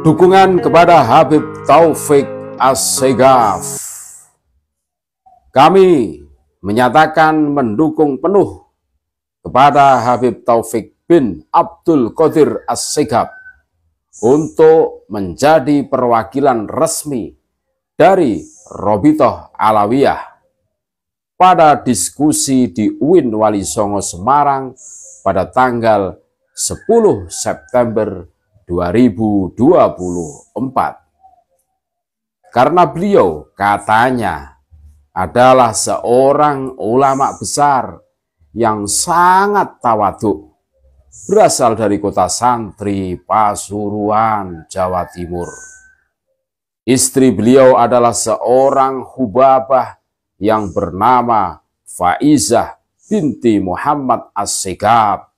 Dukungan kepada Habib Taufik Assegaf. Kami menyatakan mendukung penuh kepada Habib Taufik bin Abdul Qadir Assegaf untuk menjadi perwakilan resmi dari Robitoh Alawiyah pada diskusi di UIN Wali Songo Semarang pada tanggal 10 September 2024. Karena beliau katanya adalah seorang ulama besar yang sangat tawaduk berasal dari kota santri Pasuruan, Jawa Timur. Istri beliau adalah seorang hubabah yang bernama Faizah binti Muhammad as sigab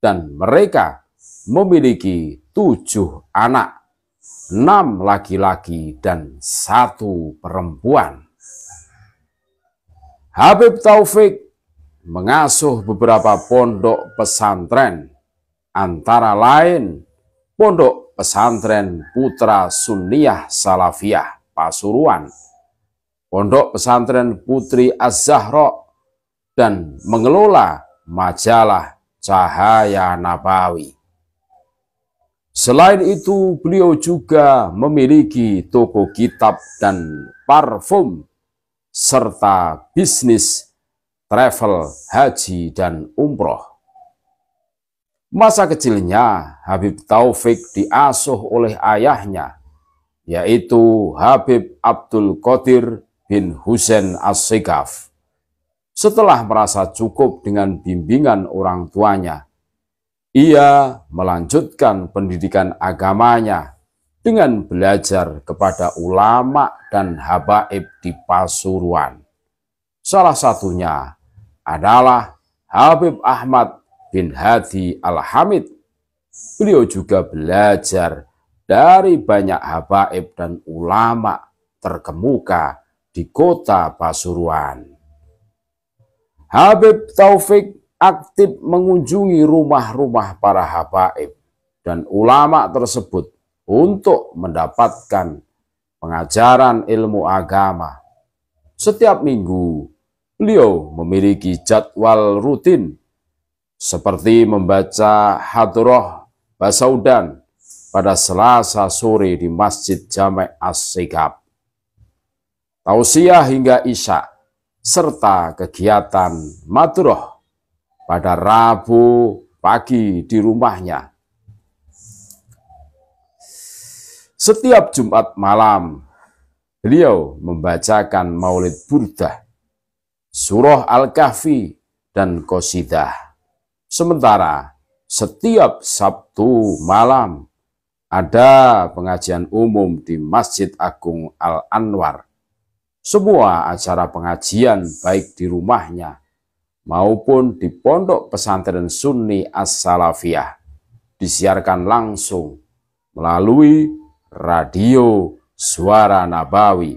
dan mereka memiliki tujuh anak, enam laki-laki dan satu perempuan. Habib Taufik mengasuh beberapa pondok pesantren, antara lain Pondok Pesantren Putra Sunniah Salafiyah Pasuruan, Pondok Pesantren Putri Az-Zahra, dan mengelola majalah Cahaya Nabawi. Selain itu, beliau juga memiliki toko kitab dan parfum, serta bisnis travel haji dan umroh. Masa kecilnya, Habib Taufik diasuh oleh ayahnya, yaitu Habib Abdul Qadir bin Husain as sigaf Setelah merasa cukup dengan bimbingan orang tuanya, ia melanjutkan pendidikan agamanya dengan belajar kepada ulama dan habaib di Pasuruan. Salah satunya adalah Habib Ahmad bin Hadi Al-Hamid. Beliau juga belajar dari banyak habaib dan ulama terkemuka di kota Pasuruan. Habib Taufik aktif mengunjungi rumah-rumah para habaib dan ulama tersebut untuk mendapatkan pengajaran ilmu agama. Setiap minggu, beliau memiliki jadwal rutin seperti membaca hadroh basaudan pada selasa sore di Masjid Jamek As-Sigab. Tausiah hingga Isya, serta kegiatan madroh pada Rabu pagi di rumahnya. Setiap Jumat malam, beliau membacakan Maulid Burdah, Surah Al-Kahfi, dan Qasidah. Sementara setiap Sabtu malam ada pengajian umum di Masjid Agung Al-Anwar. Semua acara pengajian baik di rumahnya maupun di Pondok Pesantren Sunni As-Salafiyah disiarkan langsung melalui radio Suara Nabawi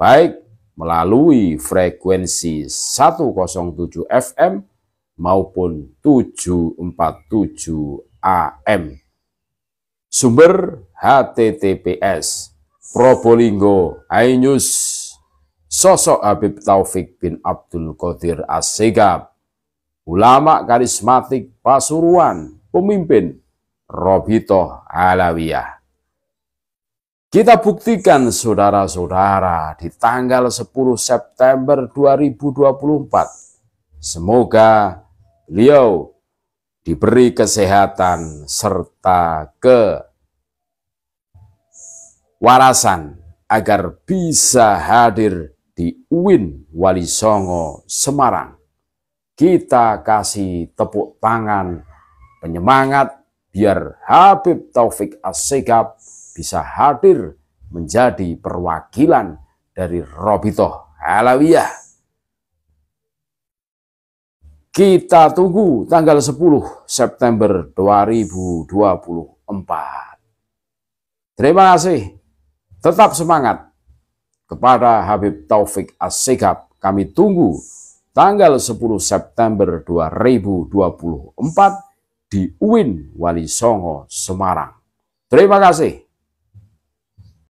baik melalui frekuensi 107 FM maupun 747 AM. Sumber HTTPS Probolinggo iNews sosok Habib Taufik bin Abdul Qadir Assegab, ulama karismatik Pasuruan, pemimpin Robito Alawiyah. Kita buktikan saudara-saudara di tanggal 10 September 2024. Semoga beliau diberi kesehatan serta ke warasan agar bisa hadir di Uin Wali Songo, Semarang. Kita kasih tepuk tangan penyemangat biar Habib Taufik as bisa hadir menjadi perwakilan dari Robitoh Halawiyah. Kita tunggu tanggal 10 September 2024. Terima kasih. Tetap semangat kepada Habib Taufik Asikap. Kami tunggu tanggal 10 September 2024 di UIN Wali Songo, Semarang. Terima kasih.